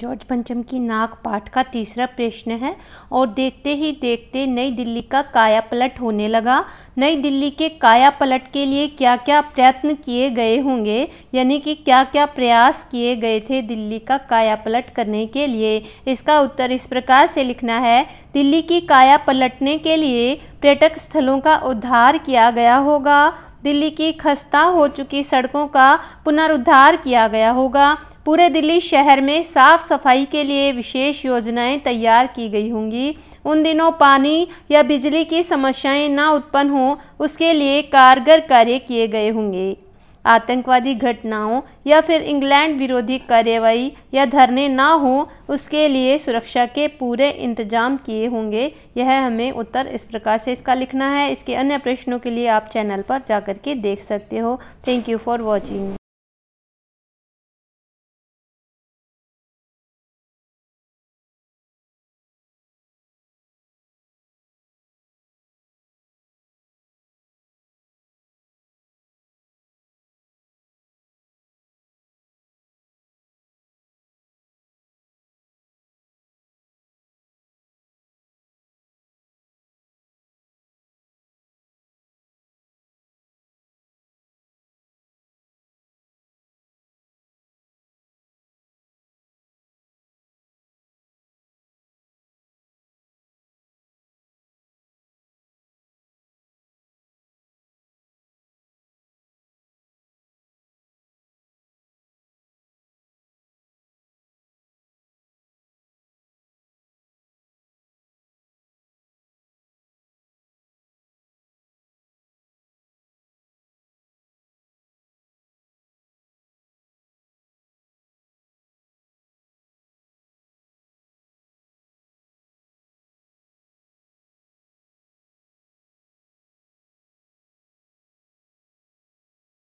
George पंचम की नाक पाठ का तीसरा प्रश्न है और देखते ही देखते नई दिल्ली का काया पलट होने लगा नई दिल्ली के काया पलट के लिए क्या क्या प्रयत्न किए गए होंगे यानी कि क्या क्या प्रयास किए गए थे दिल्ली का काया पलट करने के लिए इसका उत्तर इस प्रकार से लिखना है दिल्ली की काया पलटने के लिए पर्यटक स्थलों का उद्धार किया गया होगा दिल्ली की खस्ता हो चुकी सड़कों का पुनरुद्धार किया गया होगा पूरे दिल्ली शहर में साफ़ सफाई के लिए विशेष योजनाएं तैयार की गई होंगी उन दिनों पानी या बिजली की समस्याएं ना उत्पन्न हों उसके लिए कारगर कार्य किए गए होंगे आतंकवादी घटनाओं या फिर इंग्लैंड विरोधी कार्रवाई या धरने ना हों उसके लिए सुरक्षा के पूरे इंतजाम किए होंगे यह हमें उत्तर इस प्रकार से इसका लिखना है इसके अन्य प्रश्नों के लिए आप चैनल पर जाकर के देख सकते हो थैंक यू फॉर वॉचिंग